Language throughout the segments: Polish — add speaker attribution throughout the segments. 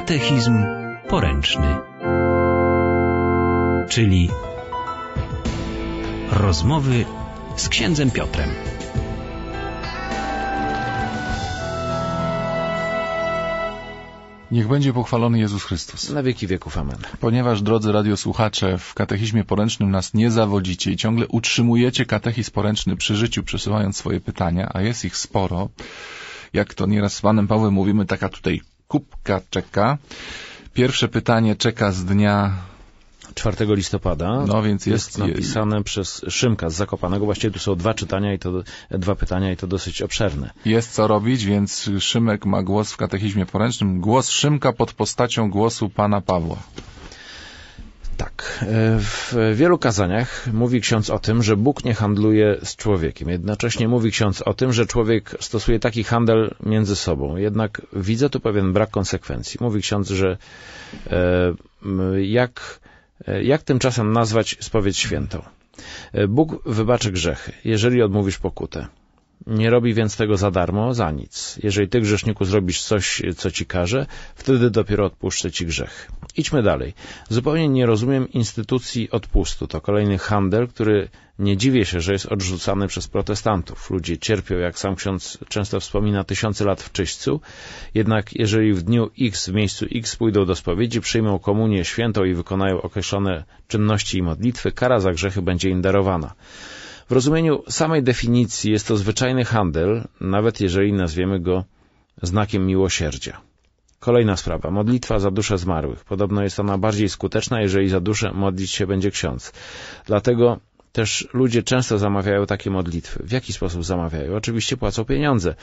Speaker 1: Katechizm poręczny. Czyli
Speaker 2: rozmowy z księdzem Piotrem. Niech będzie pochwalony Jezus Chrystus. Na wieki wieków. Amen. Ponieważ, drodzy radiosłuchacze, w katechizmie poręcznym nas nie zawodzicie i ciągle utrzymujecie katechizm poręczny przy życiu, przesyłając swoje pytania, a jest ich sporo, jak to nieraz z panem Pawłem mówimy, taka tutaj Kubka czeka. Pierwsze pytanie czeka z dnia 4 listopada. No więc jest, jest napisane
Speaker 1: przez Szymka z Zakopanego. Właściwie tu są dwa czytania i to dwa pytania i to dosyć obszerne.
Speaker 2: Jest co robić, więc Szymek ma głos w katechizmie poręcznym. Głos Szymka pod postacią głosu pana Pawła.
Speaker 1: Tak. W wielu kazaniach mówi ksiądz o tym, że Bóg nie handluje z człowiekiem. Jednocześnie mówi ksiądz o tym, że człowiek stosuje taki handel między sobą. Jednak widzę tu pewien brak konsekwencji. Mówi ksiądz, że e, jak, jak tymczasem nazwać spowiedź świętą? E, Bóg wybaczy grzechy, jeżeli odmówisz pokutę. Nie robi więc tego za darmo, za nic. Jeżeli ty, grzeszniku, zrobisz coś, co ci każe, wtedy dopiero odpuszczę ci grzech. Idźmy dalej. Zupełnie nie rozumiem instytucji odpustu. To kolejny handel, który nie dziwię się, że jest odrzucany przez protestantów. Ludzie cierpią, jak sam ksiądz często wspomina, tysiące lat w czyśćcu. Jednak jeżeli w dniu X w miejscu X pójdą do spowiedzi, przyjmą komunię świętą i wykonają określone czynności i modlitwy, kara za grzechy będzie im darowana. W rozumieniu samej definicji jest to zwyczajny handel, nawet jeżeli nazwiemy go znakiem miłosierdzia. Kolejna sprawa. Modlitwa za dusze zmarłych. Podobno jest ona bardziej skuteczna, jeżeli za duszę modlić się będzie ksiądz. Dlatego też ludzie często zamawiają takie modlitwy. W jaki sposób zamawiają? Oczywiście płacą pieniądze.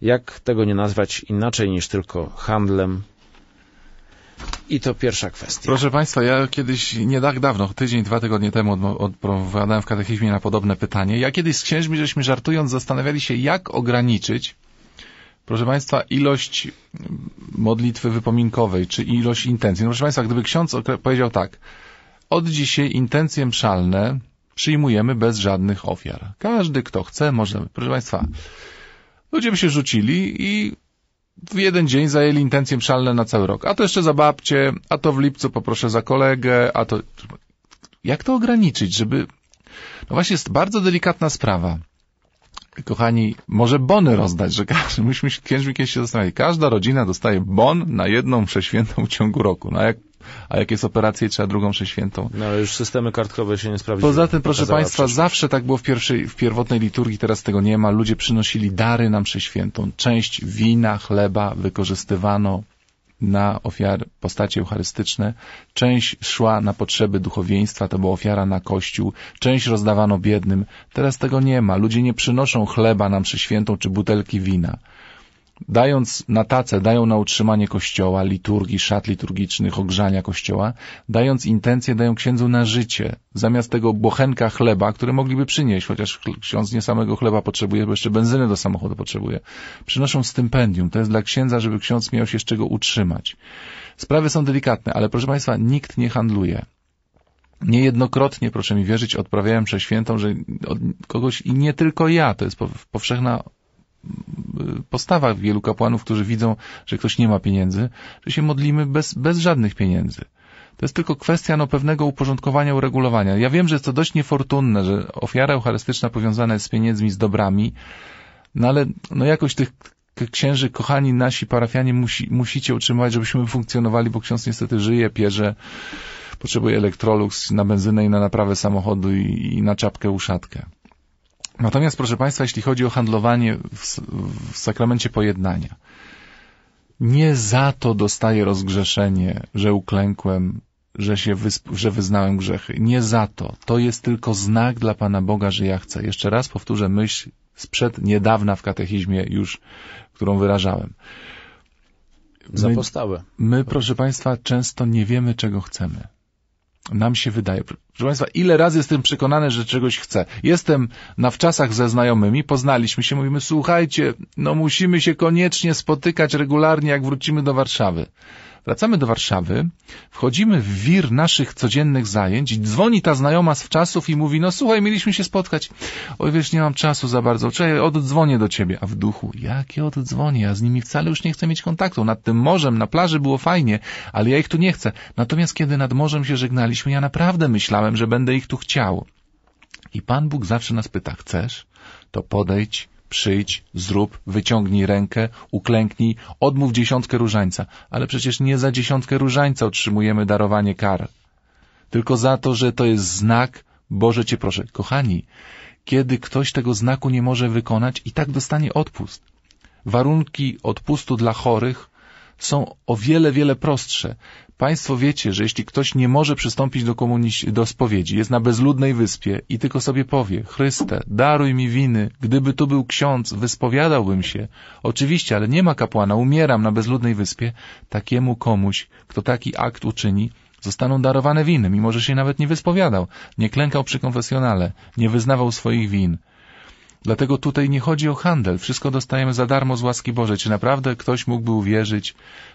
Speaker 2: Jak tego nie nazwać inaczej niż tylko handlem, i to pierwsza kwestia. Proszę Państwa, ja kiedyś, nie tak dawno, tydzień, dwa tygodnie temu odpowiadałem w katechizmie na podobne pytanie. Ja kiedyś z księżmi, żeśmy żartując, zastanawiali się, jak ograniczyć, proszę Państwa, ilość modlitwy wypominkowej, czy ilość intencji. No, proszę Państwa, gdyby ksiądz powiedział tak, od dzisiaj intencje mszalne przyjmujemy bez żadnych ofiar. Każdy, kto chce, można. Proszę Państwa, ludzie by się rzucili i w jeden dzień zajęli intencje szalne na cały rok. A to jeszcze za babcie, a to w lipcu poproszę za kolegę, a to... Jak to ograniczyć, żeby... No właśnie, jest bardzo delikatna sprawa. Kochani, może bony rozdać, że każdy, myśmy się, kiedyś się każda rodzina dostaje bon na jedną przeświętą w ciągu roku. No jak a jak jest operacja i trzeba drugą przeświętą.
Speaker 1: No ale już systemy kartkowe się nie sprawdziły. Poza tym, proszę Państwa,
Speaker 2: przecież. zawsze tak było w, pierwszej, w pierwotnej liturgii, teraz tego nie ma. Ludzie przynosili dary nam przeświętą. Część wina, chleba wykorzystywano na ofiar, postacie eucharystyczne, część szła na potrzeby duchowieństwa, to była ofiara na kościół, część rozdawano biednym. Teraz tego nie ma. Ludzie nie przynoszą chleba nam przeświętą czy butelki wina dając na tacę, dają na utrzymanie kościoła, liturgii, szat liturgicznych, ogrzania kościoła, dając intencje, dają księdzu na życie, zamiast tego bochenka chleba, który mogliby przynieść, chociaż ksiądz nie samego chleba potrzebuje, bo jeszcze benzyny do samochodu potrzebuje. Przynoszą stypendium, to jest dla księdza, żeby ksiądz miał się z czego utrzymać. Sprawy są delikatne, ale proszę Państwa, nikt nie handluje. Niejednokrotnie, proszę mi wierzyć, odprawiałem przez świętą, że od kogoś i nie tylko ja, to jest powszechna postawach wielu kapłanów, którzy widzą, że ktoś nie ma pieniędzy, że się modlimy bez, bez żadnych pieniędzy. To jest tylko kwestia no, pewnego uporządkowania, uregulowania. Ja wiem, że jest to dość niefortunne, że ofiara eucharystyczna powiązana jest z pieniędzmi, z dobrami, no ale no, jakoś tych księży, kochani nasi parafianie, musi, musicie utrzymywać, żebyśmy funkcjonowali, bo ksiądz niestety żyje, pierze, potrzebuje elektrolux na benzynę i na naprawę samochodu i, i na czapkę, uszatkę. Natomiast, proszę Państwa, jeśli chodzi o handlowanie w, w sakramencie pojednania, nie za to dostaję rozgrzeszenie, że uklękłem, że, się wysp- że wyznałem grzechy. Nie za to. To jest tylko znak dla Pana Boga, że ja chcę. Jeszcze raz powtórzę myśl sprzed niedawna w katechizmie już, którą wyrażałem. My, postawę. My, proszę Państwa, często nie wiemy, czego chcemy nam się wydaje. Proszę Państwa, ile razy jestem przekonany, że czegoś chcę. Jestem na wczasach ze znajomymi, poznaliśmy się, mówimy, słuchajcie, no musimy się koniecznie spotykać regularnie, jak wrócimy do Warszawy. Wracamy do Warszawy, wchodzimy w wir naszych codziennych zajęć i dzwoni ta znajoma z wczasów i mówi, no słuchaj, mieliśmy się spotkać. Oj, wiesz, nie mam czasu za bardzo, czekaj, oddzwonię do ciebie. A w duchu, jakie oddzwonię? Ja z nimi wcale już nie chcę mieć kontaktu. Nad tym morzem, na plaży było fajnie, ale ja ich tu nie chcę. Natomiast kiedy nad morzem się żegnaliśmy, ja naprawdę myślałem, że będę ich tu chciał. I Pan Bóg zawsze nas pyta, chcesz? To podejdź przyjdź, zrób, wyciągnij rękę, uklęknij, odmów dziesiątkę różańca. Ale przecież nie za dziesiątkę różańca otrzymujemy darowanie kar, tylko za to, że to jest znak, Boże Cię proszę. Kochani, kiedy ktoś tego znaku nie może wykonać, i tak dostanie odpust. Warunki odpustu dla chorych są o wiele, wiele prostsze. Państwo wiecie, że jeśli ktoś nie może przystąpić do, komuniści, do spowiedzi, jest na bezludnej wyspie i tylko sobie powie, Chryste, daruj mi winy, gdyby tu był ksiądz, wyspowiadałbym się. Oczywiście, ale nie ma kapłana, umieram na bezludnej wyspie. Takiemu komuś, kto taki akt uczyni, zostaną darowane winy, mimo że się nawet nie wyspowiadał, nie klękał przy konfesjonale, nie wyznawał swoich win. Dlatego tutaj nie chodzi o handel, wszystko dostajemy za darmo z łaski Bożej. Czy naprawdę ktoś mógłby uwierzyć,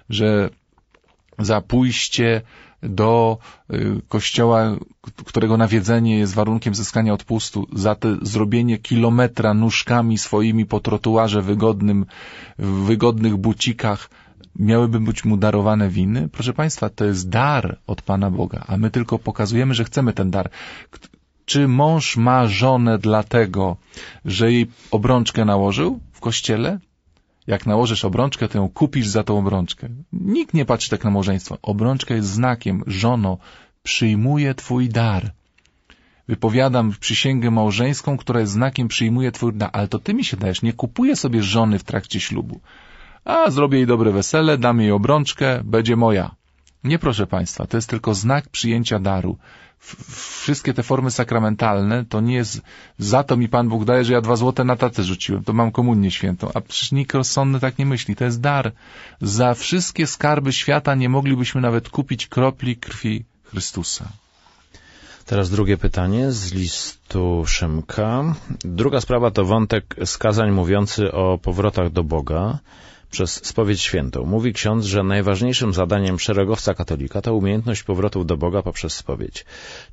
Speaker 2: że za pójście do y, kościoła, którego nawiedzenie jest warunkiem zyskania odpustu, za te zrobienie kilometra nóżkami swoimi po trotuarze wygodnym, w wygodnych bucikach, miałyby być mu darowane winy? Proszę Państwa, to jest dar od Pana Boga, a my tylko pokazujemy, że chcemy ten dar. Czy mąż ma żonę dlatego, że jej obrączkę nałożył w kościele? Jak nałożysz obrączkę, to ją kupisz za tą obrączkę. Nikt nie patrzy tak na małżeństwo. Obrączka jest znakiem. Żono, przyjmuje twój dar. Wypowiadam przysięgę małżeńską, która jest znakiem przyjmuje twój dar. Ale to ty mi się dajesz. Nie kupuję sobie żony w trakcie ślubu. A, zrobię jej dobre wesele, dam jej obrączkę, będzie moja. Nie proszę państwa, to jest tylko znak przyjęcia daru wszystkie te formy sakramentalne, to nie jest za to mi Pan Bóg daje, że ja dwa złote na tatę rzuciłem, to mam komunię świętą. A przecież nikt rozsądny tak nie myśli. To jest dar. Za wszystkie skarby świata nie moglibyśmy nawet kupić kropli krwi Chrystusa.
Speaker 1: Teraz drugie pytanie z listu Szymka. Druga sprawa to wątek skazań mówiący o powrotach do Boga przez spowiedź świętą. Mówi ksiądz, że najważniejszym zadaniem szeregowca katolika to umiejętność powrotów do Boga poprzez spowiedź,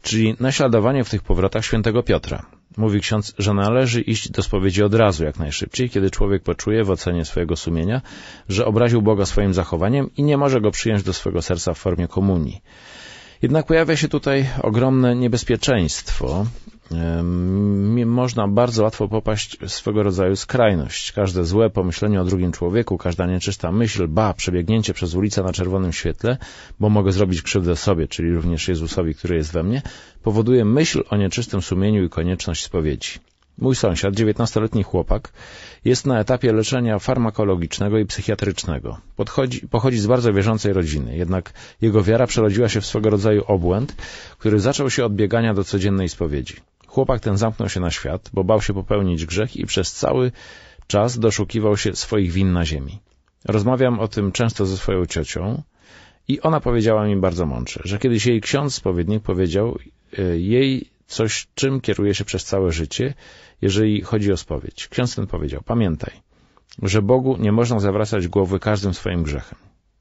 Speaker 1: czyli naśladowanie w tych powrotach świętego Piotra. Mówi ksiądz, że należy iść do spowiedzi od razu, jak najszybciej, kiedy człowiek poczuje w ocenie swojego sumienia, że obraził Boga swoim zachowaniem i nie może go przyjąć do swojego serca w formie komunii. Jednak pojawia się tutaj ogromne niebezpieczeństwo, można bardzo łatwo popaść w swego rodzaju skrajność. Każde złe pomyślenie o drugim człowieku, każda nieczysta myśl, ba, przebiegnięcie przez ulicę na czerwonym świetle, bo mogę zrobić krzywdę sobie, czyli również Jezusowi, który jest we mnie, powoduje myśl o nieczystym sumieniu i konieczność spowiedzi. Mój sąsiad, 19-letni chłopak, jest na etapie leczenia farmakologicznego i psychiatrycznego. Podchodzi, pochodzi z bardzo wierzącej rodziny, jednak jego wiara przerodziła się w swego rodzaju obłęd, który zaczął się od biegania do codziennej spowiedzi. Chłopak ten zamknął się na świat, bo bał się popełnić grzech i przez cały czas doszukiwał się swoich win na ziemi. Rozmawiam o tym często ze swoją ciocią i ona powiedziała mi bardzo mądrze, że kiedyś jej ksiądz spowiednik powiedział e, jej coś, czym kieruje się przez całe życie, jeżeli chodzi o spowiedź. Ksiądz ten powiedział, pamiętaj, że Bogu nie można zawracać głowy każdym swoim grzechem.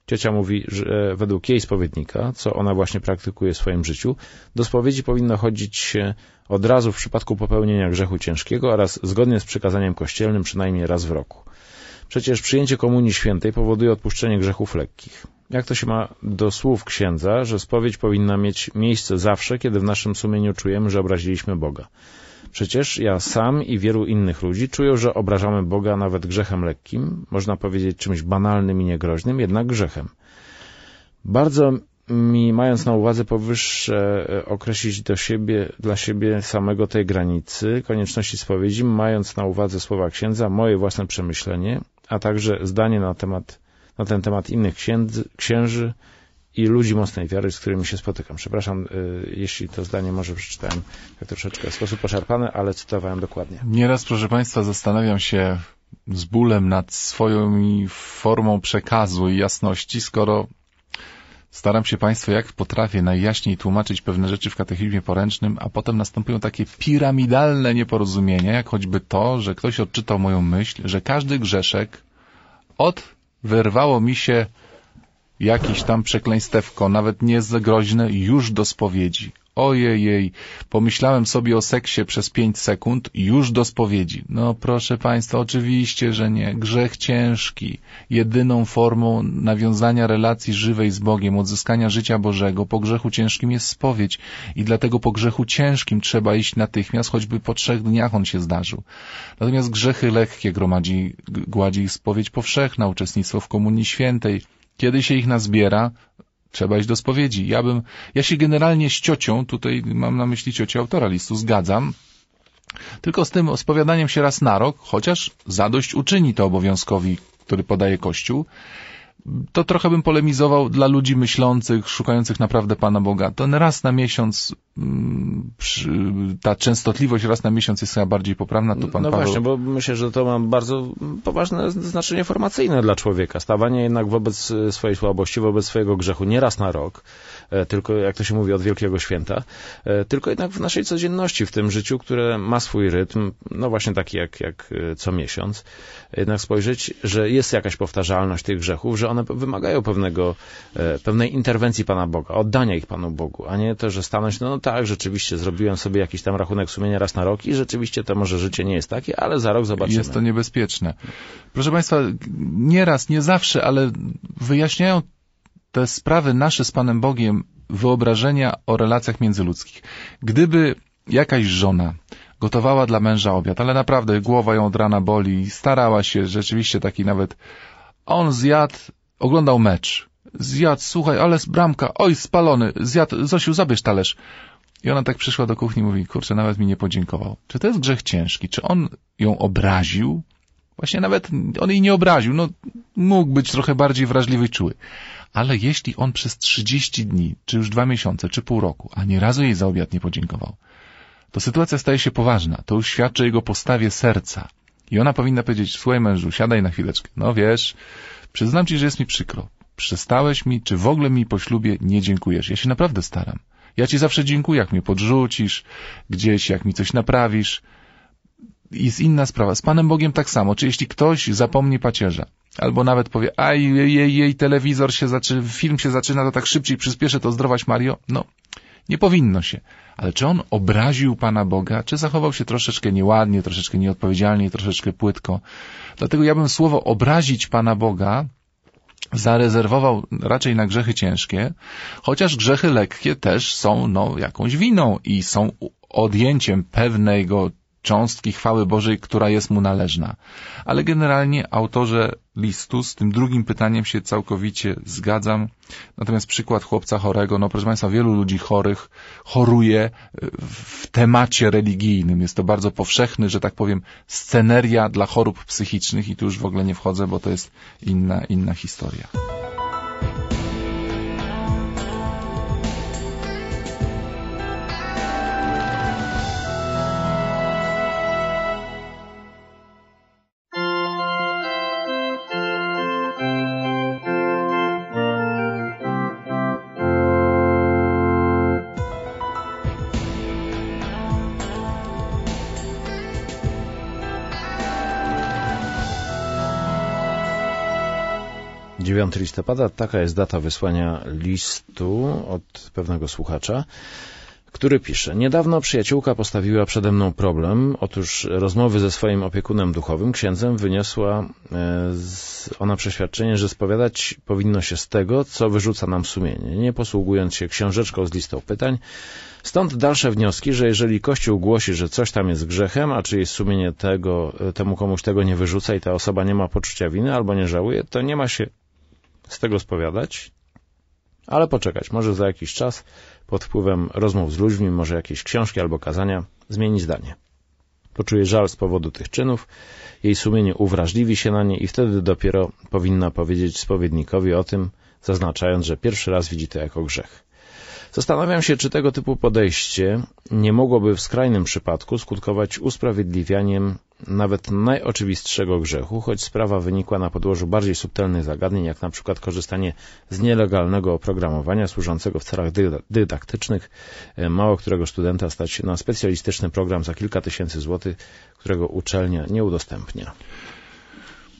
Speaker 1: Ciocia mówi, że e, według jej spowiednika, co ona właśnie praktykuje w swoim życiu, do spowiedzi powinno chodzić e, od razu w przypadku popełnienia grzechu ciężkiego oraz zgodnie z przykazaniem kościelnym przynajmniej raz w roku. Przecież przyjęcie Komunii Świętej powoduje odpuszczenie grzechów lekkich. Jak to się ma do słów księdza, że spowiedź powinna mieć miejsce zawsze, kiedy w naszym sumieniu czujemy, że obraziliśmy Boga? Przecież ja sam i wielu innych ludzi czuję, że obrażamy Boga nawet grzechem lekkim, można powiedzieć czymś banalnym i niegroźnym, jednak grzechem. Bardzo mi, mając na uwadze powyższe, e, określić do siebie, dla siebie samego tej granicy konieczności spowiedzi, mając na uwadze słowa księdza, moje własne przemyślenie, a także zdanie na temat na ten temat innych księdzy, księży, i ludzi mocnej wiary, z którymi się spotykam. Przepraszam, y, jeśli to zdanie może przeczytałem tak troszeczkę w sposób poszarpany, ale cytowałem dokładnie.
Speaker 2: Nieraz, proszę Państwa, zastanawiam się z bólem nad swoją formą przekazu i jasności, skoro Staram się Państwu, jak potrafię, najjaśniej tłumaczyć pewne rzeczy w katechizmie poręcznym, a potem następują takie piramidalne nieporozumienia, jak choćby to, że ktoś odczytał moją myśl, że każdy grzeszek od wyrwało mi się jakieś tam przekleństewko, nawet niezgroźne, już do spowiedzi. Ojejej, pomyślałem sobie o seksie przez pięć sekund, już do spowiedzi. No proszę Państwa, oczywiście, że nie. Grzech ciężki. Jedyną formą nawiązania relacji żywej z Bogiem, odzyskania życia Bożego po grzechu ciężkim jest spowiedź. I dlatego po grzechu ciężkim trzeba iść natychmiast, choćby po trzech dniach on się zdarzył. Natomiast grzechy lekkie gromadzi, gładzi spowiedź powszechna, uczestnictwo w Komunii Świętej, kiedy się ich nazbiera, trzeba iść do spowiedzi. Ja bym, ja się generalnie z ciocią, tutaj mam na myśli ciocię autora listu, zgadzam, tylko z tym spowiadaniem się raz na rok, chociaż zadość uczyni to obowiązkowi, który podaje Kościół, to trochę bym polemizował dla ludzi myślących, szukających naprawdę Pana Boga. Ten raz na miesiąc, mm, ta częstotliwość raz na miesiąc jest chyba bardziej poprawna. Tu Pan no Paweł... właśnie,
Speaker 1: bo myślę, że to ma bardzo poważne znaczenie formacyjne dla człowieka. Stawanie jednak wobec e, swojej słabości, wobec swojego grzechu nie raz na rok. E, tylko jak to się mówi, od Wielkiego Święta, e, tylko jednak w naszej codzienności, w tym życiu, które ma swój rytm, no właśnie taki jak, jak e, co miesiąc, jednak spojrzeć, że jest jakaś powtarzalność tych grzechów, że one wymagają pewnego, pewnej interwencji Pana Boga, oddania ich Panu Bogu, a nie to, że stanąć, no, no tak, rzeczywiście zrobiłem sobie jakiś tam rachunek sumienia raz na rok i rzeczywiście to może życie nie jest takie, ale za rok zobaczymy. Jest to niebezpieczne.
Speaker 2: Proszę Państwa, nieraz, nie zawsze, ale wyjaśniają te sprawy nasze z Panem Bogiem wyobrażenia o relacjach międzyludzkich. Gdyby jakaś żona gotowała dla męża obiad, ale naprawdę głowa ją od rana boli, starała się, rzeczywiście taki nawet, on zjadł, oglądał mecz, zjadł, słuchaj, ale z bramka, oj, spalony, zjadł, Zosiu, zabierz talerz. I ona tak przyszła do kuchni i mówi, kurczę, nawet mi nie podziękował. Czy to jest grzech ciężki? Czy on ją obraził? Właśnie nawet on jej nie obraził, no mógł być trochę bardziej wrażliwy i czuły ale jeśli on przez 30 dni, czy już dwa miesiące, czy pół roku, ani razu jej za obiad nie podziękował, to sytuacja staje się poważna. To już świadczy o jego postawie serca. I ona powinna powiedzieć, słuchaj mężu, siadaj na chwileczkę. No wiesz, przyznam ci, że jest mi przykro. Przestałeś mi, czy w ogóle mi po ślubie nie dziękujesz. Ja się naprawdę staram. Ja ci zawsze dziękuję, jak mnie podrzucisz, gdzieś, jak mi coś naprawisz jest inna sprawa. Z Panem Bogiem tak samo. Czy jeśli ktoś zapomni pacierza, albo nawet powie, a jej, jej, jej telewizor się zaczyna, film się zaczyna, to tak szybciej przyspieszę, to zdrować Mario. No, nie powinno się. Ale czy on obraził Pana Boga, czy zachował się troszeczkę nieładnie, troszeczkę nieodpowiedzialnie, troszeczkę płytko? Dlatego ja bym słowo obrazić Pana Boga zarezerwował raczej na grzechy ciężkie, chociaż grzechy lekkie też są no, jakąś winą i są odjęciem pewnego cząstki chwały Bożej, która jest mu należna. Ale generalnie autorze listu z tym drugim pytaniem się całkowicie zgadzam. Natomiast przykład chłopca chorego, no proszę Państwa, wielu ludzi chorych choruje w temacie religijnym. Jest to bardzo powszechny, że tak powiem, sceneria dla chorób psychicznych i tu już w ogóle nie wchodzę, bo to jest inna, inna historia.
Speaker 1: 9 listopada, taka jest data wysłania listu od pewnego słuchacza, który pisze: Niedawno przyjaciółka postawiła przede mną problem. Otóż rozmowy ze swoim opiekunem duchowym, księdzem, wyniosła e, ona przeświadczenie, że spowiadać powinno się z tego, co wyrzuca nam sumienie, nie posługując się książeczką z listą pytań. Stąd dalsze wnioski, że jeżeli Kościół głosi, że coś tam jest grzechem, a czyjeś sumienie tego, e, temu komuś tego nie wyrzuca i ta osoba nie ma poczucia winy albo nie żałuje, to nie ma się z tego spowiadać, ale poczekać, może za jakiś czas, pod wpływem rozmów z ludźmi, może jakieś książki albo kazania, zmieni zdanie. Poczuje żal z powodu tych czynów, jej sumienie uwrażliwi się na nie i wtedy dopiero powinna powiedzieć spowiednikowi o tym, zaznaczając, że pierwszy raz widzi to jako grzech. Zastanawiam się, czy tego typu podejście nie mogłoby w skrajnym przypadku skutkować usprawiedliwianiem nawet najoczywistszego grzechu, choć sprawa wynikła na podłożu bardziej subtelnych zagadnień, jak na przykład korzystanie z nielegalnego oprogramowania służącego w celach dydaktycznych, e, mało którego studenta stać na specjalistyczny program za kilka tysięcy złotych, którego uczelnia nie udostępnia.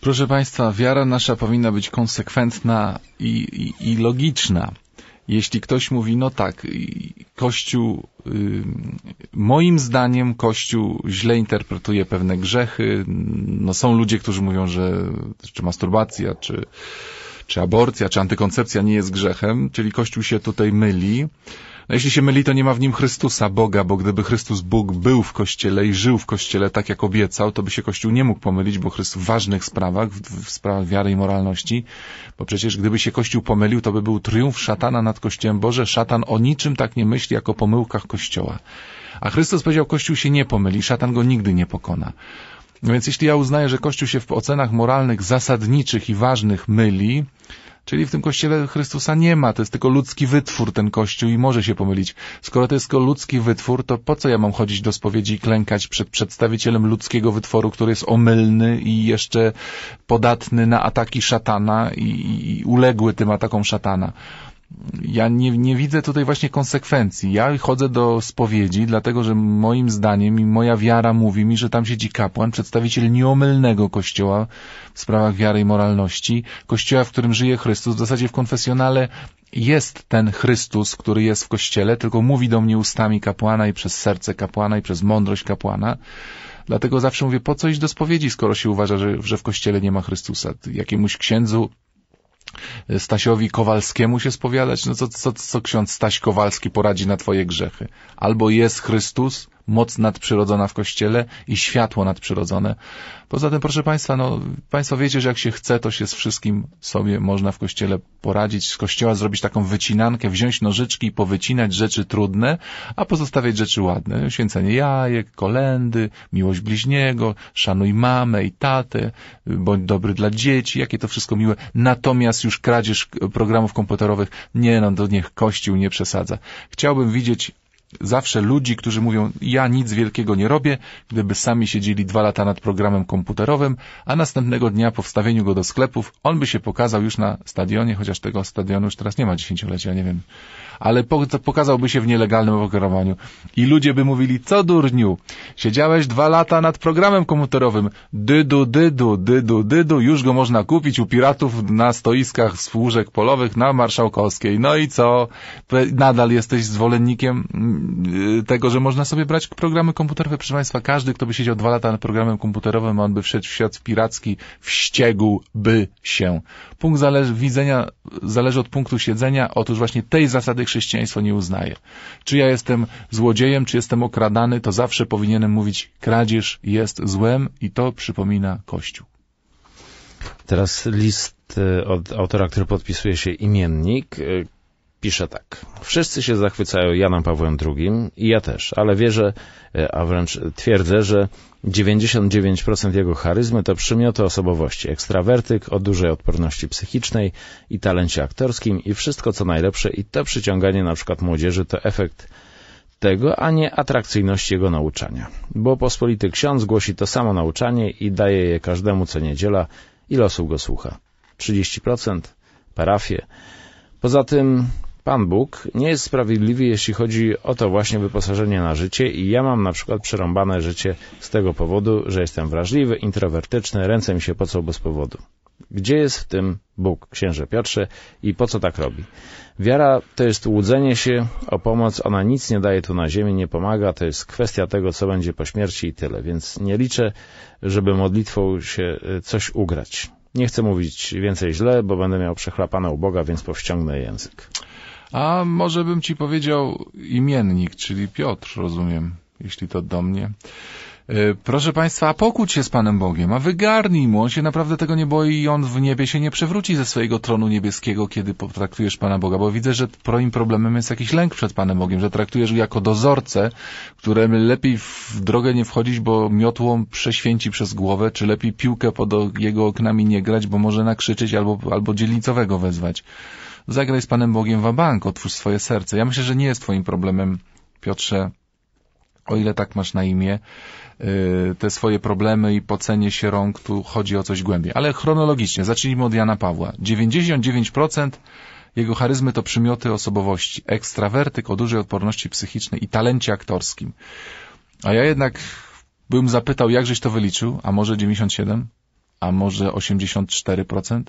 Speaker 2: Proszę Państwa, wiara nasza powinna być konsekwentna i, i, i logiczna jeśli ktoś mówi, no tak, Kościół, moim zdaniem Kościół źle interpretuje pewne grzechy, no są ludzie, którzy mówią, że czy masturbacja, czy, czy aborcja, czy antykoncepcja nie jest grzechem, czyli Kościół się tutaj myli. No jeśli się myli, to nie ma w nim Chrystusa, Boga, bo gdyby Chrystus Bóg był w Kościele i żył w Kościele tak, jak obiecał, to by się Kościół nie mógł pomylić, bo Chrystus w ważnych sprawach, w, w sprawach wiary i moralności, bo przecież gdyby się Kościół pomylił, to by był triumf szatana nad Kościołem Boże. Szatan o niczym tak nie myśli, jak o pomyłkach Kościoła. A Chrystus powiedział, Kościół się nie pomyli, szatan go nigdy nie pokona. No więc jeśli ja uznaję, że Kościół się w ocenach moralnych zasadniczych i ważnych myli, Czyli w tym kościele Chrystusa nie ma, to jest tylko ludzki wytwór ten kościół i może się pomylić. Skoro to jest tylko ludzki wytwór, to po co ja mam chodzić do spowiedzi i klękać przed przedstawicielem ludzkiego wytworu, który jest omylny i jeszcze podatny na ataki szatana i, i uległy tym atakom szatana? ja nie, nie widzę tutaj właśnie konsekwencji. Ja chodzę do spowiedzi, dlatego że moim zdaniem i moja wiara mówi mi, że tam siedzi kapłan, przedstawiciel nieomylnego kościoła w sprawach wiary i moralności, kościoła, w którym żyje Chrystus. W zasadzie w konfesjonale jest ten Chrystus, który jest w kościele, tylko mówi do mnie ustami kapłana i przez serce kapłana i przez mądrość kapłana. Dlatego zawsze mówię, po co iść do spowiedzi, skoro się uważa, że, że w kościele nie ma Chrystusa? Jakiemuś księdzu Stasiowi Kowalskiemu się spowiadać? No co, co, co ksiądz Staś Kowalski poradzi na twoje grzechy? Albo jest Chrystus, moc nadprzyrodzona w kościele i światło nadprzyrodzone. Poza tym, proszę Państwa, no, Państwo wiecie, że jak się chce, to się z wszystkim sobie można w kościele poradzić, z kościoła zrobić taką wycinankę, wziąć nożyczki i powycinać rzeczy trudne, a pozostawiać rzeczy ładne. Święcenie jajek, kolendy, miłość bliźniego, szanuj mamę i tatę, bądź dobry dla dzieci, jakie to wszystko miłe. Natomiast już kradzież programów komputerowych, nie no, do niech Kościół nie przesadza. Chciałbym widzieć zawsze ludzi, którzy mówią, ja nic wielkiego nie robię, gdyby sami siedzieli dwa lata nad programem komputerowym, a następnego dnia po wstawieniu go do sklepów, on by się pokazał już na stadionie, chociaż tego stadionu już teraz nie ma dziesięciolecia, nie wiem. Ale pokazałby się w nielegalnym okrowaniu. I ludzie by mówili, co durniu, siedziałeś dwa lata nad programem komputerowym, dydu, dydu, dydu, dydu, już go można kupić u piratów na stoiskach z łóżek polowych na Marszałkowskiej. No i co? Nadal jesteś zwolennikiem mm, Y, tego, że można sobie brać programy komputerowe. Proszę Państwa, każdy, kto by siedział dwa lata nad programem komputerowym, on by wszedł w świat piracki, wściegłby się. Punkt zależy, widzenia zależy od punktu siedzenia. Otóż właśnie tej zasady chrześcijaństwo nie uznaje. Czy ja jestem złodziejem, czy jestem okradany, to zawsze powinienem mówić, kradzież jest złem i to przypomina Kościół.
Speaker 1: Teraz list y, od autora, który podpisuje się imiennik, y, pisze tak. Wszyscy się zachwycają Janem Pawłem II i ja też, ale wierzę, e, a wręcz twierdzę, że 99% jego charyzmy to przymioty osobowości, ekstrawertyk o dużej odporności psychicznej i talencie aktorskim i wszystko co najlepsze i to przyciąganie na przykład młodzieży to efekt tego, a nie atrakcyjność jego nauczania. Bo pospolity ksiądz głosi to samo nauczanie i daje je każdemu co niedziela ile osób go słucha. 30% parafie. Poza tym Pan Bóg nie jest sprawiedliwy, jeśli chodzi o to właśnie wyposażenie na życie i ja mam na przykład przerąbane życie z tego powodu, że jestem wrażliwy, introwertyczny, ręce mi się pocą bez powodu. Gdzie jest w tym Bóg, księże Piotrze, i po co tak robi? Wiara to jest łudzenie się o pomoc, ona nic nie daje tu na ziemi, nie pomaga, to jest kwestia tego, co będzie po śmierci i tyle, więc nie liczę, żeby modlitwą się y, coś ugrać. Nie chcę mówić więcej źle, bo będę miał przechlapane u Boga, więc powściągnę język.
Speaker 2: A może bym ci powiedział imiennik, czyli Piotr, rozumiem, jeśli to do mnie. E, proszę Państwa, pokłóć się z Panem Bogiem, a wygarnij mu, on się naprawdę tego nie boi i on w niebie się nie przewróci ze swojego tronu niebieskiego, kiedy potraktujesz Pana Boga, bo widzę, że twoim problemem jest jakiś lęk przed Panem Bogiem, że traktujesz go jako dozorcę, któremu lepiej w drogę nie wchodzić, bo miotłą prześwięci przez głowę, czy lepiej piłkę pod jego oknami nie grać, bo może nakrzyczeć albo, albo dzielnicowego wezwać. Zagraj z Panem Bogiem wabank, otwórz swoje serce. Ja myślę, że nie jest twoim problemem, Piotrze, o ile tak masz na imię, y, te swoje problemy i pocenie się rąk, tu chodzi o coś głębiej. Ale chronologicznie, zacznijmy od Jana Pawła. 99% jego charyzmy to przymioty osobowości. Ekstrawertyk o dużej odporności psychicznej i talencie aktorskim. A ja jednak bym zapytał, jakżeś to wyliczył, a może 97, a może 84%?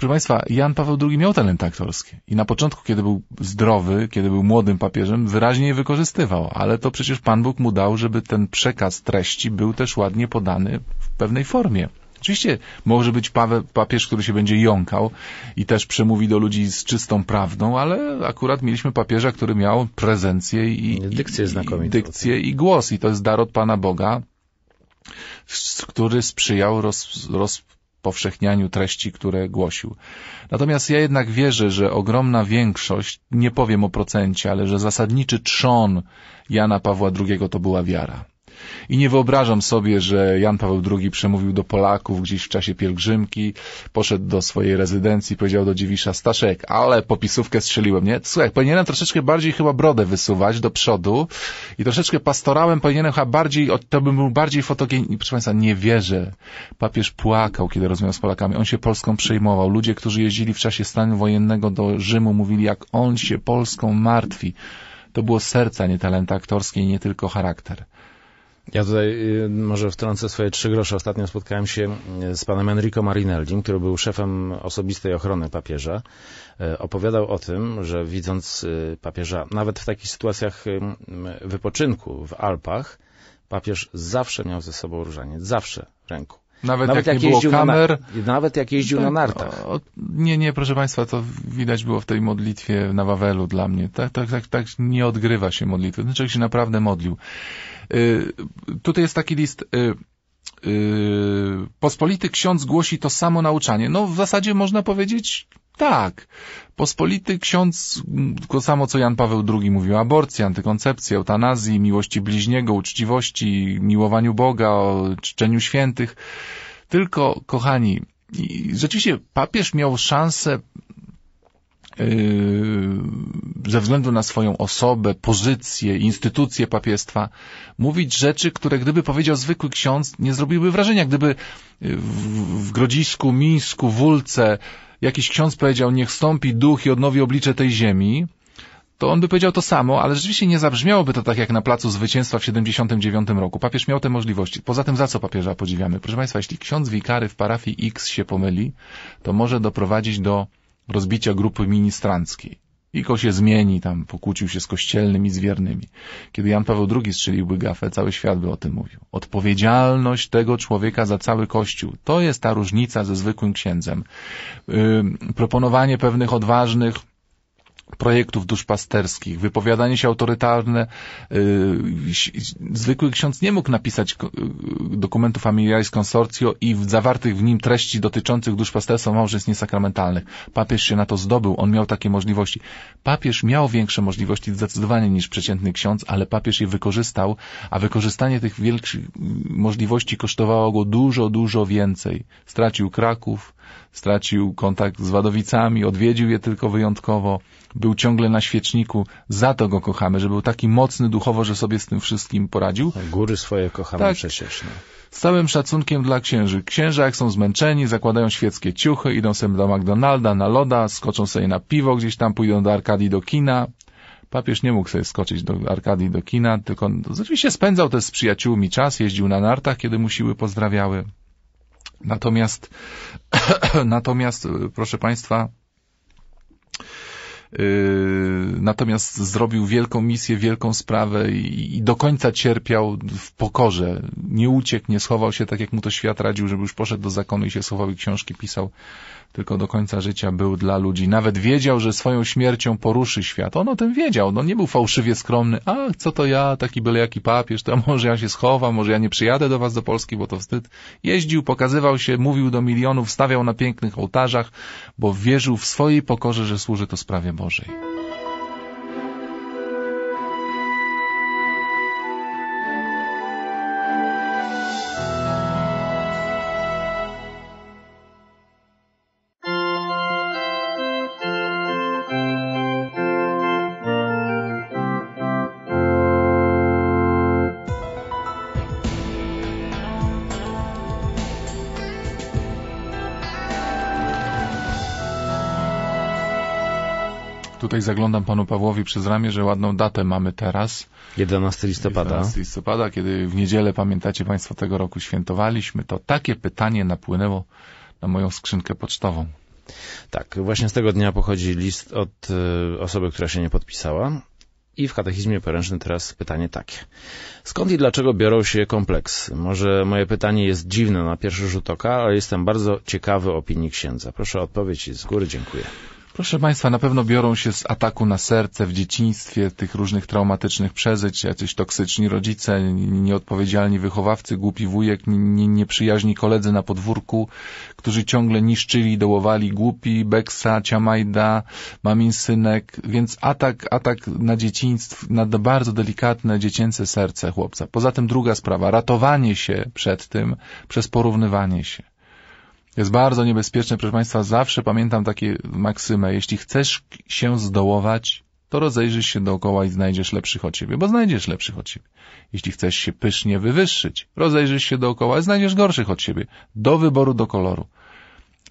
Speaker 2: Proszę Państwa, Jan Paweł II miał talent aktorski. i na początku, kiedy był zdrowy, kiedy był młodym papieżem, wyraźnie je wykorzystywał, ale to przecież Pan Bóg mu dał, żeby ten przekaz treści był też ładnie podany w pewnej formie. Oczywiście może być Paweł, papież, który się będzie jąkał i też przemówi do ludzi z czystą prawdą, ale akurat mieliśmy papieża, który miał prezencję i dykcję, i, dykcję tak. i głos. I to jest dar od Pana Boga, który sprzyjał roz powszechnianiu treści, które głosił. Natomiast ja jednak wierzę, że ogromna większość, nie powiem o procencie, ale że zasadniczy trzon Jana Pawła II to była wiara. I nie wyobrażam sobie, że Jan Paweł II przemówił do Polaków gdzieś w czasie pielgrzymki, poszedł do swojej rezydencji, powiedział do Dziwisza, Staszek, ale popisówkę strzeliłem, nie? Słuchaj, powinienem troszeczkę bardziej chyba brodę wysuwać do przodu i troszeczkę pastorałem powinienem chyba bardziej, to bym był bardziej fotogeniczny. Proszę Państwa, nie wierzę. Papież płakał, kiedy rozmawiał z Polakami. On się Polską przejmował. Ludzie, którzy jeździli w czasie stanu wojennego do Rzymu, mówili, jak on się Polską martwi. To było serca, nie talent aktorski i nie tylko charakter.
Speaker 1: Ja tutaj y, może wtrącę swoje trzy grosze. Ostatnio spotkałem się y, z panem Enrico Marinellim, który był szefem osobistej ochrony papieża. Y, opowiadał o tym, że widząc papieża nawet w takich sytuacjach wypoczynku w Alpach, papież zawsze miał ze sobą różaniec, zawsze w ręku.
Speaker 2: Nawet, nawet jak, jak, nie jeździł było kamer.
Speaker 1: Na, nawet jak jeździł na tak,
Speaker 2: nartach. O, nie, nie, proszę Państwa, to widać było w tej modlitwie na Wawelu dla mnie. Tak, tak, tak, tak nie odgrywa się modlitwy. Ten człowiek się naprawdę modlił. Y, tutaj jest taki list. Y, y, pospolity ksiądz głosi to samo nauczanie. No w zasadzie można powiedzieć tak. Pospolity ksiądz, to samo co Jan Paweł II mówił, aborcji, antykoncepcji, eutanazji, miłości bliźniego, uczciwości, miłowaniu Boga, o czczeniu świętych. Tylko, kochani, rzeczywiście papież miał szansę Yy, ze względu na swoją osobę, pozycję, instytucję papiestwa, mówić rzeczy, które gdyby powiedział zwykły ksiądz, nie zrobiłby wrażenia. Gdyby yy, w, w Grodzisku, Mińsku, Wólce jakiś ksiądz powiedział, niech stąpi duch i odnowi oblicze tej ziemi, to on by powiedział to samo, ale rzeczywiście nie zabrzmiałoby to tak jak na Placu Zwycięstwa w 79 roku. Papież miał te możliwości. Poza tym za co papieża podziwiamy? Proszę Państwa, jeśli ksiądz wikary w parafii X się pomyli, to może doprowadzić do rozbicia grupy ministranckiej. Iko się zmieni, tam pokłócił się z kościelnymi, z wiernymi. Kiedy Jan Paweł II strzeliłby gafę, cały świat by o tym mówił. Odpowiedzialność tego człowieka za cały Kościół. To jest ta różnica ze zwykłym księdzem. Yy, proponowanie pewnych odważnych projektów duszpasterskich, wypowiadanie się autorytarne. Y, zwykły ksiądz nie mógł napisać y, dokumentu familiaris consortio i zawartych w nim treści dotyczących duszpasterstwa małżeństw niesakramentalnych. Papież się na to zdobył, on miał takie możliwości. Papież miał większe możliwości zdecydowanie niż przeciętny ksiądz, ale papież je wykorzystał, a wykorzystanie tych wielkich y, możliwości kosztowało go dużo, dużo więcej. Stracił Kraków, stracił kontakt z Wadowicami, odwiedził je tylko wyjątkowo, był ciągle na świeczniku, za to go kochamy, że był taki mocny duchowo, że sobie z tym wszystkim poradził. Góry swoje kochamy tak. przecież. No. Z całym szacunkiem dla księży. Księża jak są zmęczeni, zakładają świeckie ciuchy, idą sobie do McDonalda, na loda, skoczą sobie na piwo gdzieś tam, pójdą do Arkadii do kina, papież nie mógł sobie skoczyć do Arkadii, do kina, tylko oczywiście no, spędzał też z przyjaciółmi czas, jeździł na nartach, kiedy mu siły pozdrawiały. Natomiast, natomiast, y, proszę Państwa, y, natomiast zrobił wielką misję, wielką sprawę i, i, do końca cierpiał w pokorze. Nie uciekł, nie schował się tak, jak mu to świat radził, żeby już poszedł do zakonu i się schował i książki pisał tylko do końca życia był dla ludzi. Nawet wiedział, że swoją śmiercią poruszy świat. On o tym wiedział. No nie był fałszywie skromny. A, co to ja, taki byle jaki papież, to może ja się schowam, może ja nie przyjadę do was do Polski, bo to wstyd. Jeździł, pokazywał się, mówił do milionów, stawiał na pięknych ołtarzach, bo wierzył w swojej pokorze, że służy to sprawie Bożej. tutaj zaglądam panu Pawłowi przez ramię, że ładną datę mamy teraz. 11 listopada. 11 listopada, kiedy w niedzielę, pamiętacie państwo, tego roku świętowaliśmy, to takie pytanie napłynęło na moją skrzynkę pocztową.
Speaker 1: Tak, właśnie z tego dnia pochodzi list od e, osoby, która się nie podpisała. I w katechizmie poręcznym teraz pytanie takie. Skąd i dlaczego biorą się kompleksy? Może moje pytanie jest dziwne na pierwszy rzut oka, ale jestem bardzo ciekawy opinii księdza. Proszę o odpowiedź i z góry dziękuję.
Speaker 2: Proszę Państwa, na pewno biorą się z ataku na serce w dzieciństwie, tych różnych traumatycznych przeżyć, jacyś toksyczni rodzice, nieodpowiedzialni wychowawcy, głupi wujek, nieprzyjaźni koledzy na podwórku, którzy ciągle niszczyli, dołowali głupi, Beksa, Ciamajda, mamin synek, więc atak, atak na dzieciństwo, na bardzo delikatne dziecięce serce chłopca. Poza tym druga sprawa, ratowanie się przed tym przez porównywanie się. Jest bardzo niebezpieczne, proszę Państwa, zawsze pamiętam takie maksymę, jeśli chcesz się zdołować, to rozejrzysz się dookoła i znajdziesz lepszych od siebie, bo znajdziesz lepszych od siebie. Jeśli chcesz się pysznie wywyższyć, rozejrzysz się dookoła i znajdziesz gorszych od siebie, do wyboru, do koloru.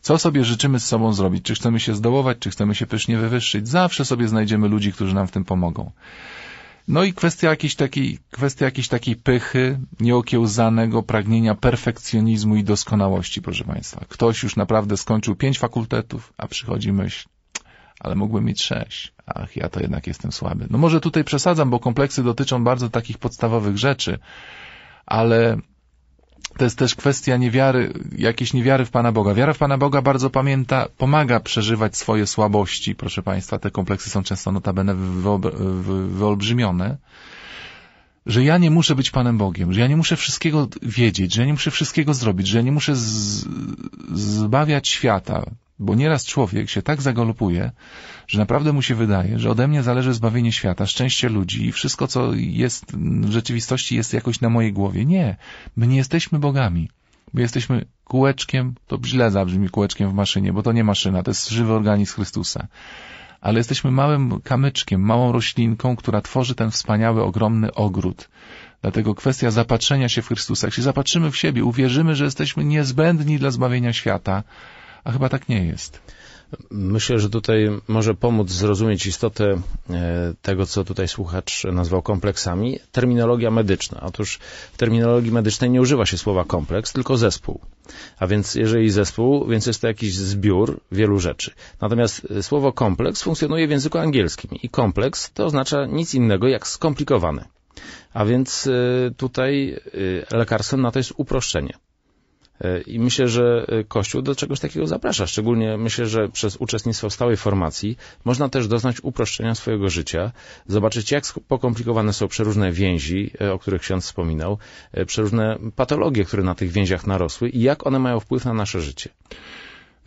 Speaker 2: Co sobie życzymy z sobą zrobić? Czy chcemy się zdołować, czy chcemy się pysznie wywyższyć? Zawsze sobie znajdziemy ludzi, którzy nam w tym pomogą. No i kwestia jakiejś takiej, kwestia jakiejś takiej pychy, nieokiełzanego pragnienia perfekcjonizmu i doskonałości, proszę Państwa. Ktoś już naprawdę skończył pięć fakultetów, a przychodzi myśl, ale mógłbym mieć sześć. Ach, ja to jednak jestem słaby. No może tutaj przesadzam, bo kompleksy dotyczą bardzo takich podstawowych rzeczy, ale to jest też kwestia niewiary, jakiejś niewiary w Pana Boga. Wiara w Pana Boga bardzo pamięta, pomaga przeżywać swoje słabości. Proszę Państwa, te kompleksy są często notabene wyolbrzymione. Że ja nie muszę być Panem Bogiem, że ja nie muszę wszystkiego wiedzieć, że ja nie muszę wszystkiego zrobić, że ja nie muszę zbawiać świata, bo nieraz człowiek się tak zagalopuje, że naprawdę mu się wydaje, że ode mnie zależy zbawienie świata, szczęście ludzi i wszystko, co jest w rzeczywistości, jest jakoś na mojej głowie. Nie, my nie jesteśmy bogami. My jesteśmy kółeczkiem, to źle zabrzmi kółeczkiem w maszynie, bo to nie maszyna, to jest żywy organizm Chrystusa. Ale jesteśmy małym kamyczkiem, małą roślinką, która tworzy ten wspaniały, ogromny ogród. Dlatego kwestia zapatrzenia się w Chrystusa. Jak się zapatrzymy w siebie, uwierzymy, że jesteśmy niezbędni dla zbawienia świata, a chyba tak nie jest.
Speaker 1: Myślę, że tutaj może pomóc zrozumieć istotę e, tego, co tutaj słuchacz nazwał kompleksami. Terminologia medyczna. Otóż w terminologii medycznej nie używa się słowa kompleks, tylko zespół. A więc jeżeli zespół, więc jest to jakiś zbiór wielu rzeczy. Natomiast e, słowo kompleks funkcjonuje w języku angielskim i kompleks to oznacza nic innego jak skomplikowany. A więc e, tutaj lekarstwem na to jest uproszczenie. E, I myślę, że e, Kościół do czegoś takiego zaprasza. Szczególnie myślę, że przez uczestnictwo w stałej formacji można też doznać uproszczenia swojego życia, zobaczyć jak pokomplikowane są przeróżne więzi, e, o których ksiądz wspominał,
Speaker 2: przeróżne patologie, które
Speaker 1: na tych więziach narosły i jak one mają wpływ na nasze życie.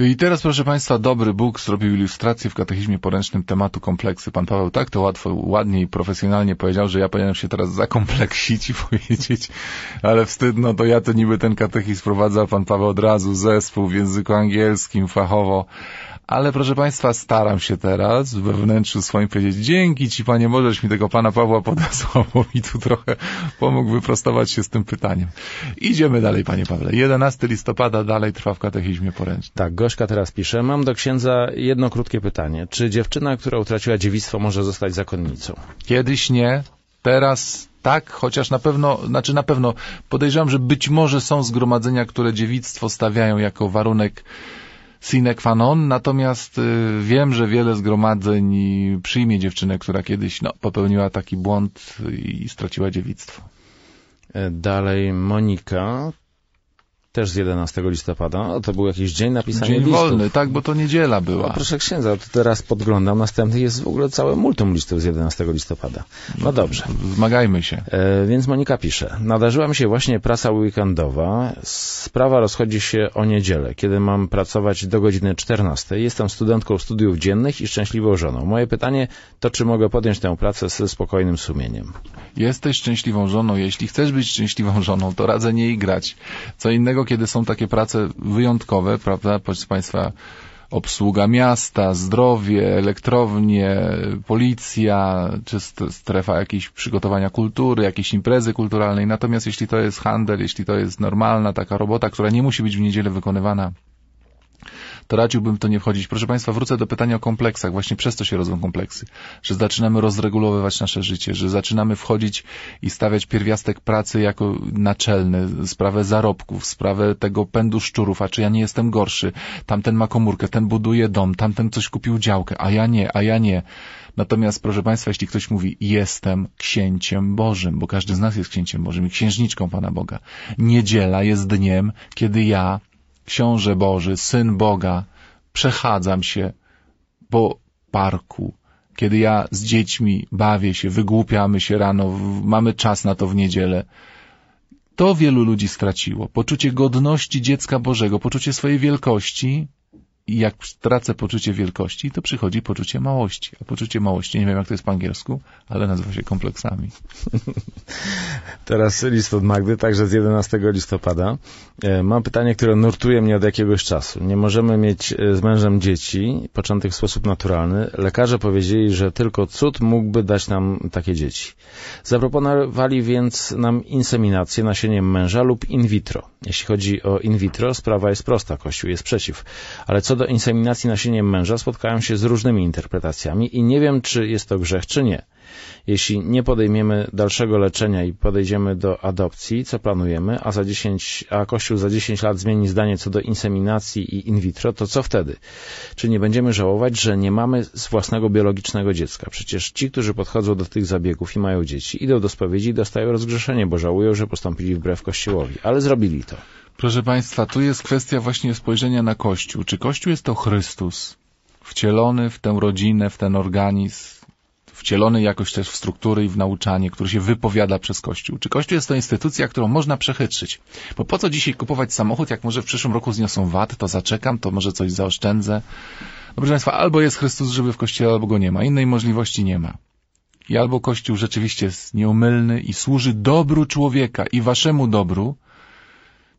Speaker 2: I teraz, proszę Państwa, dobry Bóg zrobił ilustrację w katechizmie poręcznym tematu kompleksy. Pan Paweł tak to łatwo, ładnie i profesjonalnie powiedział, że ja powinienem się teraz zakompleksić i powiedzieć, ale wstydno, to ja to niby ten katechizm prowadzę, Pan Paweł od razu zespół w języku angielskim fachowo ale proszę Państwa, staram się teraz we wnętrzu swoim powiedzieć, dzięki Ci Panie możeś mi tego Pana Pawła podesłał, bo mi tu trochę pomógł wyprostować się z tym pytaniem. Idziemy dalej, Panie Pawle. 11 listopada dalej trwa w katechizmie poręcznym. Tak,
Speaker 1: Gośka teraz pisze, mam do księdza jedno krótkie pytanie. Czy dziewczyna, która utraciła dziewictwo może zostać
Speaker 2: zakonnicą? Kiedyś nie, teraz tak, chociaż na pewno, znaczy na pewno podejrzewam, że być może są zgromadzenia, które dziewictwo stawiają jako warunek sine qua non, natomiast y, wiem, że wiele zgromadzeń przyjmie dziewczynę, która kiedyś no, popełniła taki błąd i straciła dziewictwo. E, dalej
Speaker 1: Monika też z 11 listopada. No, to był jakiś dzień napisania Dzień listów. wolny,
Speaker 2: tak, bo to niedziela
Speaker 1: była. No, proszę księdza, to teraz podglądam, następny jest w ogóle całe multum listów z 11 listopada. No dobrze. Wymagajmy się. E, więc Monika pisze. Nadarzyła mi się właśnie praca weekendowa. Sprawa rozchodzi się o niedzielę, kiedy mam pracować do godziny 14. Jestem studentką studiów dziennych i szczęśliwą żoną. Moje pytanie to, czy mogę
Speaker 2: podjąć tę pracę ze spokojnym sumieniem? Jesteś szczęśliwą żoną. Jeśli chcesz być szczęśliwą żoną, to radzę nie grać. Co innego, kiedy są takie prace wyjątkowe, prawda? Proszę Państwa, obsługa miasta, zdrowie, elektrownie, policja, czy strefa jakiejś przygotowania kultury, jakiejś imprezy kulturalnej. Natomiast jeśli to jest handel, jeśli to jest normalna taka robota, która nie musi być w niedzielę wykonywana to radziłbym w to nie wchodzić. Proszę Państwa, wrócę do pytania o kompleksach. Właśnie przez to się rodzą kompleksy, że zaczynamy rozregulowywać nasze życie, że zaczynamy wchodzić i stawiać pierwiastek pracy jako naczelny, sprawę zarobków, sprawę tego pędu szczurów, a czy ja nie jestem gorszy, tamten ma komórkę, ten buduje dom, tamten coś kupił działkę, a ja nie, a ja nie. Natomiast, proszę Państwa, jeśli ktoś mówi, jestem księciem Bożym, bo każdy z nas jest księciem Bożym i księżniczką Pana Boga, niedziela jest dniem, kiedy ja Książę Boży, Syn Boga, przechadzam się po parku, kiedy ja z dziećmi bawię się, wygłupiamy się rano, mamy czas na to w niedzielę. To wielu ludzi straciło. Poczucie godności dziecka Bożego, poczucie swojej wielkości, i jak tracę poczucie wielkości, to przychodzi poczucie małości. A poczucie małości, nie wiem jak to jest po angielsku, ale nazywa się kompleksami.
Speaker 1: Teraz list od Magdy, także z 11 listopada. E, mam pytanie, które nurtuje mnie od jakiegoś czasu. Nie możemy mieć e, z mężem dzieci, początek w sposób naturalny. Lekarze powiedzieli, że tylko cud mógłby dać nam takie dzieci. Zaproponowali więc nam inseminację nasieniem męża lub in vitro. Jeśli chodzi o in vitro, sprawa jest prosta, Kościół jest przeciw. Ale co co do inseminacji nasieniem męża spotkałem się z różnymi interpretacjami i nie wiem, czy jest to grzech, czy nie. Jeśli nie podejmiemy dalszego leczenia i podejdziemy do adopcji, co planujemy, a, za 10, a Kościół za 10 lat zmieni zdanie co do inseminacji i in vitro, to co wtedy? Czy nie będziemy żałować, że nie mamy własnego biologicznego dziecka? Przecież ci, którzy podchodzą do tych zabiegów i mają dzieci, idą do spowiedzi i dostają rozgrzeszenie, bo żałują, że postąpili wbrew
Speaker 2: Kościołowi, ale zrobili to. Proszę Państwa, tu jest kwestia właśnie spojrzenia na Kościół. Czy Kościół jest to Chrystus? Wcielony w tę rodzinę, w ten organizm, wcielony jakoś też w struktury i w nauczanie, które się wypowiada przez Kościół. Czy Kościół jest to instytucja, którą można przechytrzyć? Bo po co dzisiaj kupować samochód, jak może w przyszłym roku zniosą VAT, to zaczekam, to może coś zaoszczędzę. No proszę Państwa, albo jest Chrystus żywy w Kościele, albo go nie ma. Innej możliwości nie ma. I albo Kościół rzeczywiście jest nieomylny i służy dobru człowieka i waszemu dobru,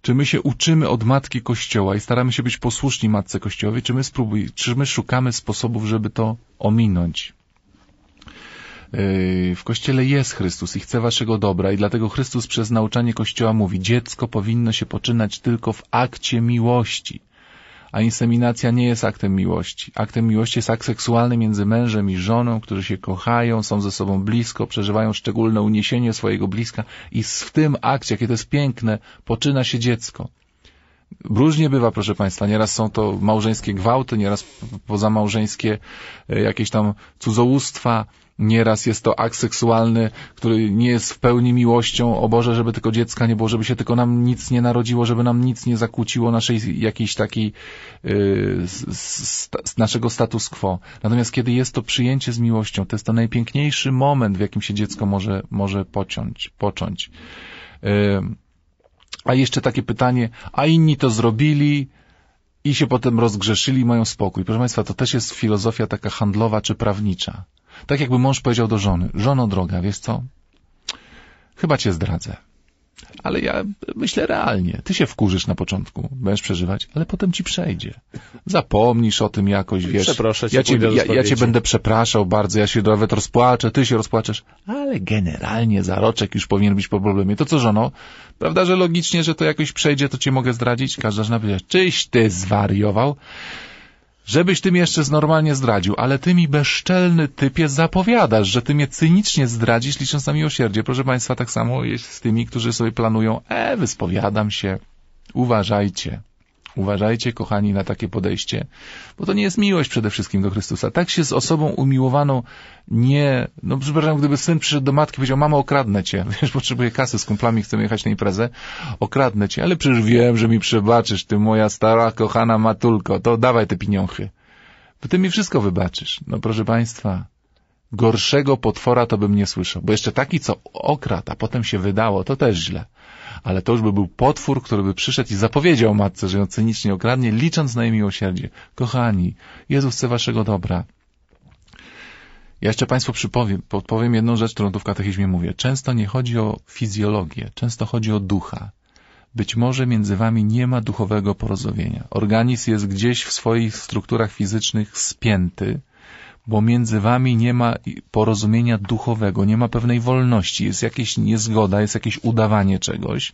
Speaker 2: czy my się uczymy od Matki Kościoła i staramy się być posłuszni Matce Kościołowi, czy my, spróbuj, czy my szukamy sposobów, żeby to ominąć? Yy, w Kościele jest Chrystus i chce waszego dobra i dlatego Chrystus przez nauczanie Kościoła mówi dziecko powinno się poczynać tylko w akcie miłości a inseminacja nie jest aktem miłości. Aktem miłości jest akt seksualny między mężem i żoną, którzy się kochają, są ze sobą blisko, przeżywają szczególne uniesienie swojego bliska i w tym akcie, jakie to jest piękne, poczyna się dziecko. Różnie bywa, proszę Państwa. Nieraz są to małżeńskie gwałty, nieraz pozamałżeńskie e, jakieś tam cudzołóstwa, Nieraz jest to akt seksualny, który nie jest w pełni miłością. O Boże, żeby tylko dziecka nie było, żeby się tylko nam nic nie narodziło, żeby nam nic nie zakłóciło naszej jakiejś takiej, yy, z, z naszego status quo. Natomiast kiedy jest to przyjęcie z miłością, to jest to najpiękniejszy moment, w jakim się dziecko może, może pociąć, począć. Yy, a jeszcze takie pytanie, a inni to zrobili, i się potem rozgrzeszyli i mają spokój. Proszę Państwa, to też jest filozofia taka handlowa czy prawnicza. Tak jakby mąż powiedział do żony, żono droga, wiesz co, chyba cię zdradzę. Ale ja myślę realnie. Ty się wkurzysz na początku, będziesz przeżywać, ale potem ci przejdzie. Zapomnisz o tym jakoś, wiesz.
Speaker 1: Przeproszę cię, ja cię, ja, ja cię będę
Speaker 2: przepraszał bardzo, ja się nawet rozpłaczę, ty się rozpłaczesz, ale generalnie zaroczek już powinien być po problemie. To co żono? Prawda, że logicznie, że to jakoś przejdzie, to cię mogę zdradzić? Każda żona powiedziała, czyś ty zwariował? żebyś ty mnie jeszcze normalnie zdradził, ale ty mi bezczelny typie zapowiadasz, że ty mnie cynicznie zdradzisz, licząc na miłosierdzie. Proszę Państwa, tak samo jest z tymi, którzy sobie planują, e, wyspowiadam się, uważajcie. Uważajcie, kochani, na takie podejście, bo to nie jest miłość przede wszystkim do Chrystusa. Tak się z osobą umiłowaną nie... No przepraszam, gdyby syn przyszedł do matki i powiedział, mamo, okradnę cię, wiesz, potrzebuję kasy z kumplami, chcę jechać na imprezę, okradnę cię, ale przecież wiem, że mi przebaczysz, ty moja stara, kochana matulko, to dawaj te pieniąchy. Bo ty mi wszystko wybaczysz. No proszę państwa, gorszego potwora to bym nie słyszał, bo jeszcze taki, co okrad, a potem się wydało, to też źle ale to już by był potwór, który by przyszedł i zapowiedział matce, że ją cynicznie okradnie, licząc na jej miłosierdzie. Kochani, Jezus chce waszego dobra. Ja jeszcze Państwu przypowiem, podpowiem jedną rzecz, którą tu w katechizmie mówię. Często nie chodzi o fizjologię, często chodzi o ducha. Być może między wami nie ma duchowego porozumienia. Organizm jest gdzieś w swoich strukturach fizycznych spięty, bo między wami nie ma porozumienia duchowego, nie ma pewnej wolności, jest jakaś niezgoda, jest jakieś udawanie czegoś.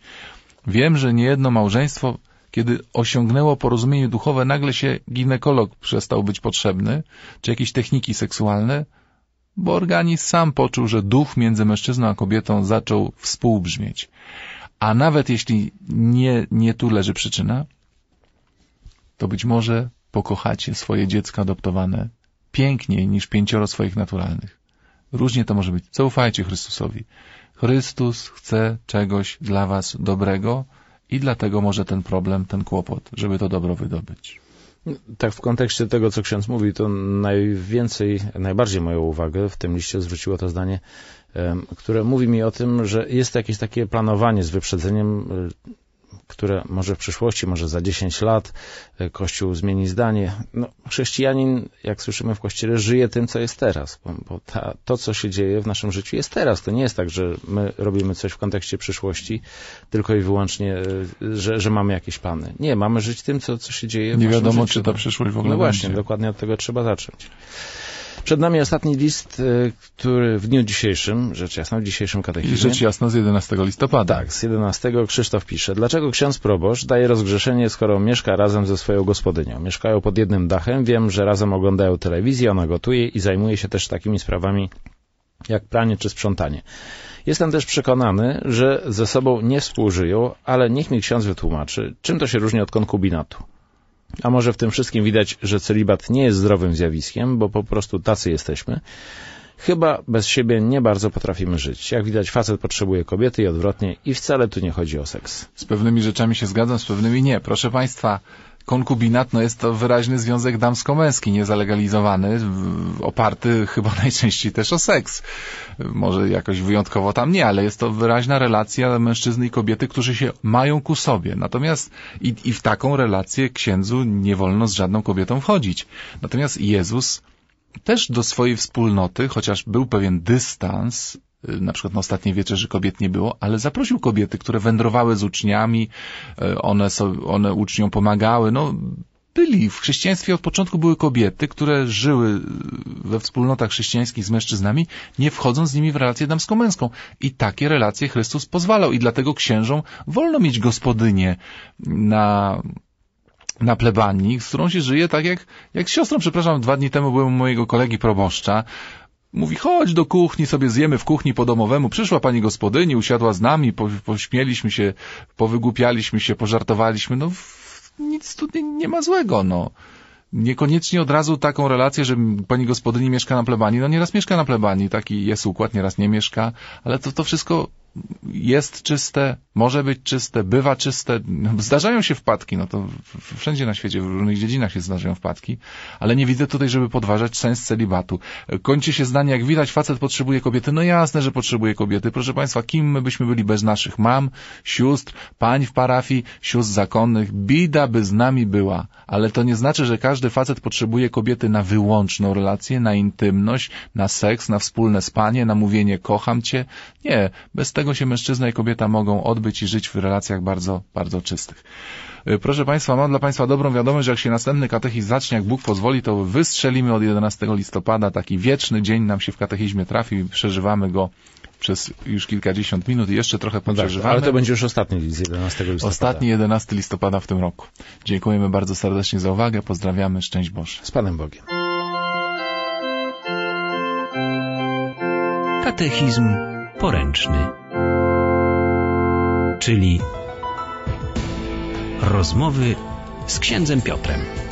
Speaker 2: Wiem, że niejedno małżeństwo, kiedy osiągnęło porozumienie duchowe, nagle się ginekolog przestał być potrzebny, czy jakieś techniki seksualne, bo organizm sam poczuł, że duch między mężczyzną a kobietą zaczął współbrzmieć. A nawet jeśli nie, nie tu leży przyczyna, to być może pokochacie swoje dziecko adoptowane piękniej niż pięcioro swoich naturalnych. Różnie to może być. Zaufajcie Chrystusowi. Chrystus chce czegoś dla was dobrego i dlatego może ten problem, ten kłopot, żeby to dobro wydobyć.
Speaker 1: Tak, w kontekście tego, co ksiądz mówi, to najwięcej, najbardziej moją uwagę w tym liście zwróciło to zdanie, które mówi mi o tym, że jest jakieś takie planowanie z wyprzedzeniem które może w przyszłości, może za 10 lat e, Kościół zmieni zdanie. No, chrześcijanin, jak słyszymy w Kościele, żyje tym, co jest teraz, bo, bo ta, to, co się dzieje w naszym życiu jest teraz. To nie jest tak, że my robimy coś w kontekście przyszłości, tylko i wyłącznie, e, że, że mamy jakieś plany. Nie, mamy żyć tym, co, co się dzieje w Nie wiadomo, czy ta przyszłość w ogóle No właśnie, będzie. dokładnie od tego trzeba zacząć. Przed nami ostatni list, y, który w dniu dzisiejszym, rzecz jasna, w dzisiejszym
Speaker 2: katechizmie. rzecz jasna z 11 listopada. Tak, z 11
Speaker 1: Krzysztof pisze. Dlaczego ksiądz proboszcz daje rozgrzeszenie, skoro mieszka razem ze swoją gospodynią? Mieszkają pod jednym dachem, wiem, że razem oglądają telewizję, ona gotuje i zajmuje się też takimi sprawami jak pranie czy sprzątanie. Jestem też przekonany, że ze sobą nie współżyją, ale niech mi ksiądz wytłumaczy, czym to się różni od konkubinatu. A może w tym wszystkim widać, że celibat nie jest zdrowym zjawiskiem, bo po prostu tacy jesteśmy. Chyba bez siebie nie bardzo potrafimy żyć. Jak widać, facet potrzebuje kobiety i odwrotnie, i wcale tu nie chodzi o seks.
Speaker 2: Z pewnymi rzeczami się zgadzam, z pewnymi nie. Proszę Państwa, konkubinat no jest to wyraźny związek damsko-męski, niezalegalizowany, oparty chyba najczęściej też o seks. Może jakoś wyjątkowo tam nie, ale jest to wyraźna relacja mężczyzny i kobiety, którzy się mają ku sobie. Natomiast i, i w taką relację księdzu nie wolno z żadną kobietą wchodzić. Natomiast Jezus też do swojej wspólnoty, chociaż był pewien dystans Y, na przykład na ostatniej wieczerzy kobiet nie było, ale zaprosił kobiety, które wędrowały z uczniami, y, one, one uczniom pomagały, no byli. W chrześcijaństwie od początku były kobiety, które żyły y, we wspólnotach chrześcijańskich z mężczyznami, nie wchodząc z nimi w relację damsko-męską. I takie relacje Chrystus pozwalał. I dlatego księżom wolno mieć gospodynię na, na plebanii, z którą się żyje tak jak, jak z siostrą. Przepraszam, dwa dni temu byłem u mojego kolegi proboszcza, Mówi, chodź do kuchni, sobie zjemy w kuchni po domowemu. Przyszła pani gospodyni, usiadła z nami, po, pośmieliśmy się, powygłupialiśmy się, pożartowaliśmy. No, nic tu nie, nie ma złego, no niekoniecznie od razu taką relację, że pani gospodyni mieszka na plebanii. No nieraz mieszka na plebanii, taki jest układ, nieraz nie mieszka, ale to, to wszystko jest czyste, może być czyste, bywa czyste. Zdarzają się wpadki, no to wszędzie na świecie, w różnych dziedzinach się zdarzają wpadki, ale nie widzę tutaj, żeby podważać sens celibatu. Kończy się zdanie, jak widać, facet potrzebuje kobiety. No jasne, że potrzebuje kobiety. Proszę Państwa, kim my byśmy byli bez naszych mam, sióstr, pań w parafii, sióstr zakonnych? Bida by z nami była, ale to nie znaczy, że każdy facet potrzebuje kobiety na wyłączną relację, na intymność, na seks, na wspólne spanie, na mówienie kocham cię. Nie, bez tego tego się mężczyzna i kobieta mogą odbyć i żyć w relacjach bardzo, bardzo czystych. Y, proszę Państwa, mam dla Państwa dobrą wiadomość, że jak się następny katechizm zacznie, jak Bóg pozwoli, to wystrzelimy od 11 listopada. Taki wieczny dzień nam się w katechizmie trafi, przeżywamy go przez już kilkadziesiąt minut i jeszcze trochę no tak, poprzeżywamy. tak, ale to będzie już ostatni z 11 listopada. Ostatni 11 listopada w tym roku. Dziękujemy bardzo serdecznie za uwagę, pozdrawiamy, szczęść Boże. Z Panem Bogiem.
Speaker 1: Katechizm poręczny czyli rozmowy z księdzem Piotrem.